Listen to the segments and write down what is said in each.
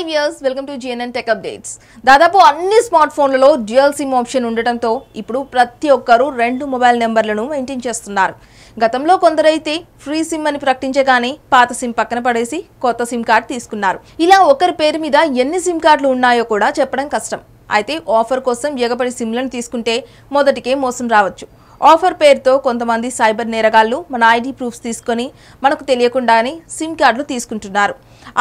five years welcome to GNN tech updates దాదాపు అన్ని smart ఫోన్లలో డ్యూయల్ సిమ్ ఆప్షన్ ఉండటంతో ఇప్పుడు ప్రతి ఒక్కరూ రెండు మొబైల్ నెంబర్లను మెయింటైన్ చేస్తున్నారు గతంలో కొందరైతే ఫ్రీ సిమ్ అని ప్రకటించే కానీ పాత సిమ్ పక్కన పడేసి కొత్త సిమ్ కార్డ్ తీసుకున్నారు ఇలా ఒకరి పేరు మీద ఎన్ని సిమ్ కార్డులు ఉన్నాయో కూడా చెప్పడం కష్టం అయితే ఆఫర్ కోసం ఎగబడి సిమ్లను తీసుకుంటే మొదటికే మోసం రావచ్చు ఆఫర్ పేరుతో కొంతమంది సైబర్ నేరగాళ్లు మన ఐడి ప్రూఫ్స్ తీసుకొని మనకు తెలియకుండానే సిమ్ కార్డులు తీసుకుంటున్నారు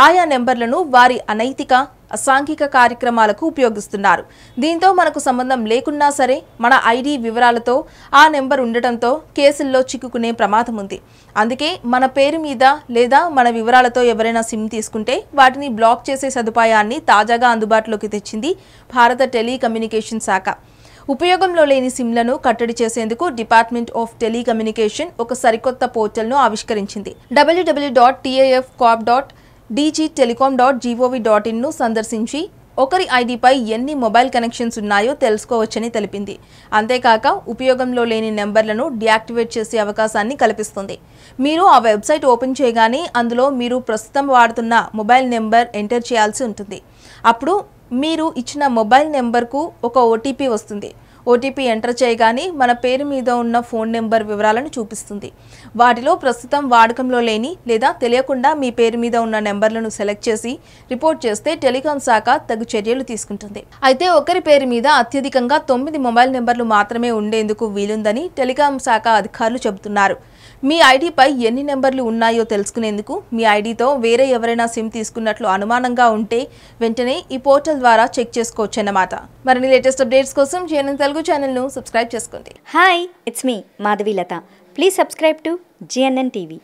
ఆయా నెంబర్లను వారి అనైతిక అసాంఘిక కార్యక్రమాలకు ఉపయోగిస్తున్నారు దీంతో మనకు సంబంధం లేకున్నా సరే మన ఐడి వివరాలతో ఆ నెంబర్ ఉండటంతో కేసుల్లో చిక్కుకునే ప్రమాదం ఉంది అందుకే మన పేరు మీద లేదా మన వివరాలతో ఎవరైనా సిమ్ తీసుకుంటే వాటిని బ్లాక్ చేసే సదుపాయాన్ని తాజాగా అందుబాటులోకి తెచ్చింది భారత టెలికమ్యూనికేషన్ శాఖ ఉపయోగంలో లేని సిమ్లను కట్టడి చేసేందుకు డిపార్ట్మెంట్ ఆఫ్ టెలికమ్యూనికేషన్ ఒక సరికొత్త పోర్టల్ను ఆవిష్కరించింది WW dot TAF cop dot DG dot GOV dot ఇన్ను సందర్శించి ఒకరి ఐడిపై ఎన్ని మొబైల్ కనెక్షన్స్ ఉన్నాయో తెలుసుకోవచ్చని తెలిపింది అంతేకాక ఉపయోగంలో లేని నెంబర్లను డియాక్టివేట్ చేసే అవకాశాన్ని కల్పిస్తుంది మీరు ఆ వెబ్సైట్ ఓపెన్ చేయగానే అందులో మీరు ప్రస్తుతం వాడుతున్న మొబైల్ నెంబర్ ఎంటర్ చేయాల్సి ఉంటుంది అప్పుడు మీరు ఇచ్చిన మొబైల్ నెంబర్కు ఒక ఓటీపీ వస్తుంది ఓటీపీ ఎంటర్ చేయగానే మన పేరు మీద ఉన్న ఫోన్ నెంబర్ వివరాలను చూపిస్తుంది వాటిలో ప్రస్తుతం వాడకంలో లేని లేదా తెలియకుండా మీ పేరు మీద ఉన్న నెంబర్లను సెలెక్ట్ చేసి రిపోర్ట్ చేస్తే టెలికాం శాఖ తగు చర్యలు తీసుకుంటుంది అయితే ఒకరి పేరు మీద అత్యధికంగా తొమ్మిది మొబైల్ నెంబర్లు మాత్రమే ఉండేందుకు వీలుందని టెలికాం శాఖ అధికారులు చెబుతున్నారు మీ ఐడిపై ఎన్ని నెంబర్లు ఉన్నాయో తెలుసుకునేందుకు మీ ఐడితో వేరే ఎవరైనా సిమ్ తీసుకున్నట్లు అనుమానంగా ఉంటే వెంటనే ఈ పోర్టల్ ద్వారా చెక్ చేసుకోవచ్చు అన్నమాట మరిన్ని లేటెస్ట్ అప్డేట్స్ కోసం జీఎన్ఎన్ తెలుగు ఛానల్ను సబ్స్క్రైబ్ చేసుకోండి hi it's me Madhavi Latha please subscribe to GNN TV